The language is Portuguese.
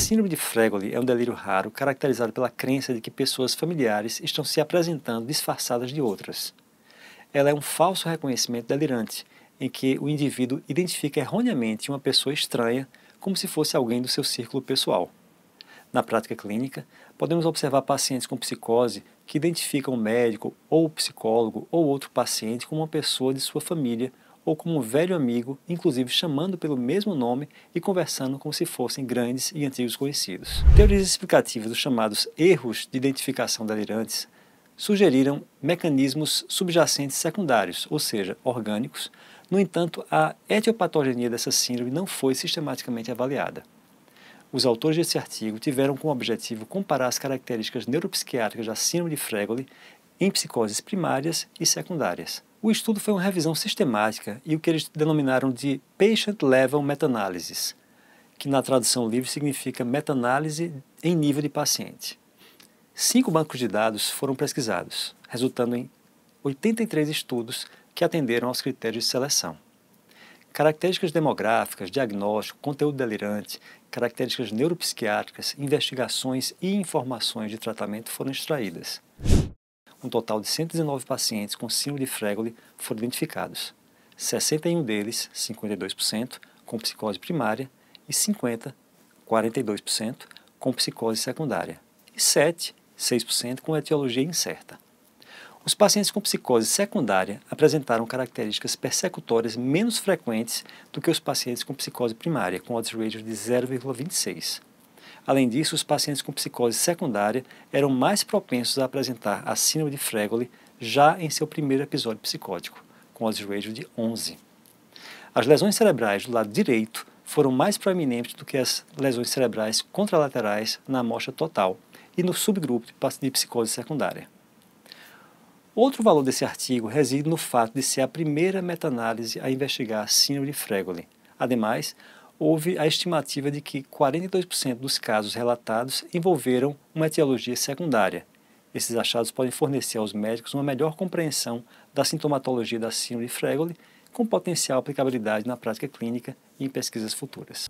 síndrome de Fregoli é um delírio raro caracterizado pela crença de que pessoas familiares estão se apresentando disfarçadas de outras. Ela é um falso reconhecimento delirante, em que o indivíduo identifica erroneamente uma pessoa estranha como se fosse alguém do seu círculo pessoal. Na prática clínica, podemos observar pacientes com psicose que identificam o médico ou o psicólogo ou outro paciente como uma pessoa de sua família ou como um velho amigo, inclusive chamando pelo mesmo nome e conversando como se fossem grandes e antigos conhecidos. Teorias explicativas dos chamados erros de identificação delirantes sugeriram mecanismos subjacentes secundários, ou seja, orgânicos. No entanto, a etiopatogenia dessa síndrome não foi sistematicamente avaliada. Os autores desse artigo tiveram como objetivo comparar as características neuropsiquiátricas da síndrome de Fregoli em psicoses primárias e secundárias. O estudo foi uma revisão sistemática e o que eles denominaram de Patient Level Meta-Analysis, que na tradução livre significa meta-análise em nível de paciente. Cinco bancos de dados foram pesquisados, resultando em 83 estudos que atenderam aos critérios de seleção. Características demográficas, diagnóstico, conteúdo delirante, características neuropsiquiátricas, investigações e informações de tratamento foram extraídas um total de 119 pacientes com síndrome de Fregoli foram identificados. 61 deles, 52%, com psicose primária e 50, 42%, com psicose secundária. E 7, 6%, com etiologia incerta. Os pacientes com psicose secundária apresentaram características persecutórias menos frequentes do que os pacientes com psicose primária, com odds ratio de 0,26. Além disso, os pacientes com psicose secundária eram mais propensos a apresentar a síndrome de Fregoli já em seu primeiro episódio psicótico, com odds ratio de 11. As lesões cerebrais do lado direito foram mais proeminentes do que as lesões cerebrais contralaterais na amostra total e no subgrupo de psicose secundária. Outro valor desse artigo reside no fato de ser a primeira meta-análise a investigar a síndrome de Fregoli. Ademais, houve a estimativa de que 42% dos casos relatados envolveram uma etiologia secundária. Esses achados podem fornecer aos médicos uma melhor compreensão da sintomatologia da síndrome de Fregoli, com potencial aplicabilidade na prática clínica e em pesquisas futuras.